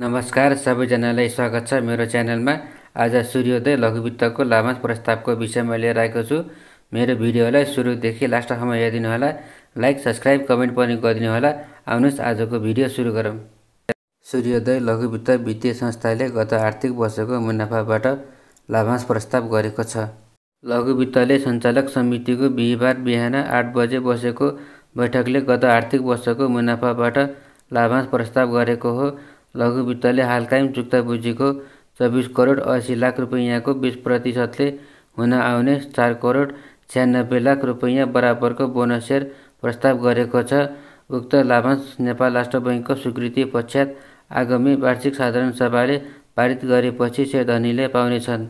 नमस्कार सबैजनालाई स्वागत छ मेरो च्यानलमा आज सूर्योदय लघुवित्तको लाभांश प्रस्तावको विषयमा लिएर आएको छु मेरो भिडियोलाई सुरुदेखि लास्टसम्म हेरिदिनु होला लाइक सब्सक्राइब कमेन्ट पनि गरिदिनु होला आउनुहोस् आजको भिडियो सुरु गरौँ सूर्योदय लघुवित्त वित्तीय संस्थाले गत आर्थिक वर्षको मुनाफाबाट लाभांश प्रस्ताव गरेको छ लघुवित्तले सञ्चालक समितिको बिहिबार बिहान आठ बजे बसेको बैठकले गत आर्थिक वर्षको मुनाफाबाट लाभांश प्रस्ताव गरेको हो लघु वित्तले हाल कायम चुक्ता बुझेको चौबिस करोड असी लाख रुपियाँको बिस प्रतिशतले हुन आउने चार करोड छ्यानब्बे लाख रुपियाँ बराबरको बोनस सेयर प्रस्ताव गरेको छ उक्त लाभांश नेपाल राष्ट्र बैङ्कको स्वीकृति पश्चात आगामी वार्षिक साधारण सभाले पारित गरेपछि सेयर धनीले पाउनेछन्